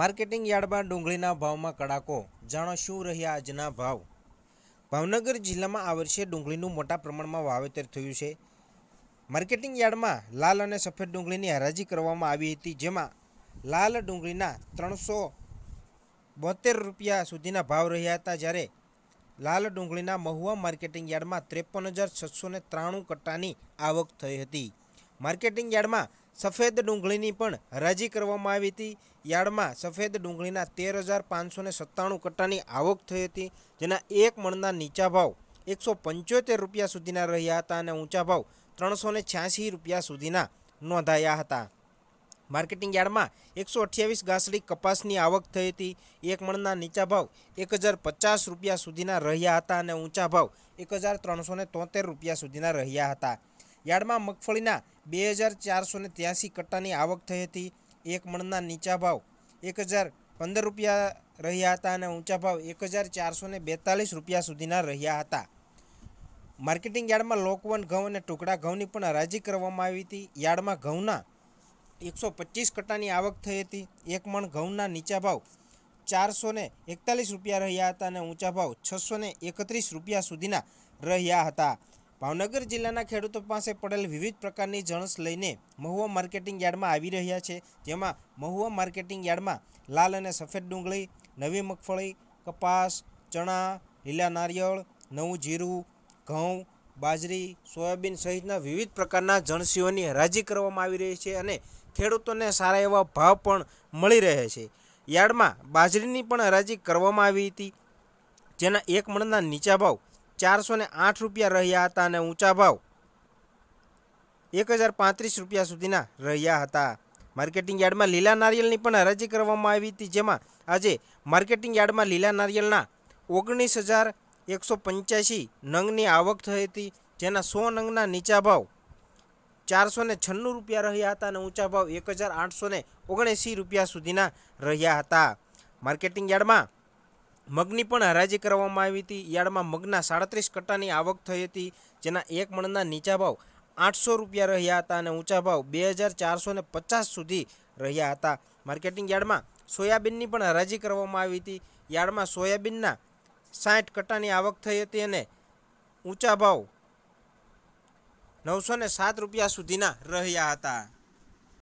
marketing યાર્ડમાં ડુંગળીના ભાવમાં કડાકો જાણો શું રહ્યા આજના ભાવ ભાવનગર જિલ્લામાં આ વર્ષે ડુંગળીનું મોટા પ્રમાણમાં વાવેતર થયું છે માર્કેટિંગ યાર્ડમાં લાલ અને સફેદ ડુંગળીની હરાજી કરવામાં આવી હતી જેમાં લાલ ડુંગળીના ત્રણસો બોતેર રૂપિયા સુધીના ભાવ રહ્યા હતા જ્યારે લાલ ડુંગળીના મહુવા માર્કેટિંગ યાર્ડમાં ત્રેપન હજાર છસો ત્રાણું કટ્ટાની આવક થઈ હતી માર્કેટિંગ યાર્ડમાં સફેદ ડુંગળીની પણ રાજી કરવામાં આવી હતી યાર્ડમાં સફેદ ડુંગળીના 13597 કટ્ટાની આવક થઈ હતી જેના 1 મણના નીચા ભાવ 175 રૂપિયા સુધીના રહ્યા હતા અને ઊંચા ભાવ 386 રૂપિયા સુધીના નોંધાયા હતા માર્કેટિંગ યાર્ડમાં 128 ગાસડી કપાસની આવક થઈ હતી 1 મણના નીચા ભાવ 1050 રૂપિયા સુધીના રહ્યા હતા અને ઊંચા ભાવ 1373 રૂપિયા સુધીના રહ્યા હતા યાર્ડમાં મગફળીના 2483 કટ્ટાની આવક થઈ હતી 1 મણના નીચા ભાવ 1015 રૂપિયા રહ્યા હતા અને ઊંચા ભાવ 1442 રૂપિયા સુધીના રહ્યા હતા માર્કેટિંગ યાર્ડમાં લોકવણ ઘવ અને ટુકડા ઘવની પણ રાજી કરવામાં આવી હતી યાર્ડમાં ઘઉંના 125 કટ્ટાની આવક થઈ હતી 1 મણ ઘઉંના નીચા ભાવ 441 રૂપિયા રહ્યા હતા અને ઊંચા ભાવ 631 રૂપિયા સુધીના રહ્યા હતા ભાવનગર જિલ્લાના ખેડૂતો પાસે પડેલ વિવિધ પ્રકારની જણસ લઈને મહુવા માર્કેટિંગ યાર્ડમાં આવી રહ્યા છે જેમાં મહુવા માર્કેટિંગ યાર્ડમાં લાલ અને સફેદ ડુંગળી નવી મગફળી કપાસ ચણા લીલા નારિયેળ નવું જીરું ઘઉં બાજરી સોયાબીન સહિતના વિવિધ પ્રકારના જણસીઓની હરાજી કરવામાં આવી રહી છે અને ખેડૂતોને સારા એવા ભાવ પણ મળી રહે છે યાર્ડમાં બાજરીની પણ હરાજી કરવામાં આવી હતી જેના એક મણના નીચા ભાવ 408 રૂપિયા રહ્યા હતા ને ઉંચા ભાવ 1035 રૂપિયા સુધીના રહ્યા હતા માર્કેટિંગ યાર્ડ માં લીલા નારિયળ ની પણ અરજી કરવામાં આવી હતી જેમાં આજે માર્કેટિંગ યાર્ડ માં લીલા નારિયળ ના 19185 નંગ ની આવક થઈ હતી જેના 100 નંગ ના નીચા ભાવ 496 રૂપિયા રહ્યા હતા ને ઉંચા ભાવ 1879 રૂપિયા સુધીના રહ્યા હતા માર્કેટિંગ યાર્ડ માં મગની પણ હરાજી કરવામાં આવી હતી યાર્ડમાં મગના સાડત્રીસ કટ્ટાની આવક થઈ હતી જેના એક મણના નીચા ભાવ આઠસો રૂપિયા રહ્યા હતા અને ઊંચા ભાવ બે હજાર ચારસો ને પચાસ સુધી રહ્યા હતા માર્કેટિંગ યાર્ડમાં સોયાબીનની પણ હરાજી કરવામાં આવી હતી યાર્ડમાં સોયાબીનના સાઠ કટ્ટાની આવક થઈ હતી અને ઊંચા ભાવ નવસો સાત રૂપિયા સુધીના રહ્યા હતા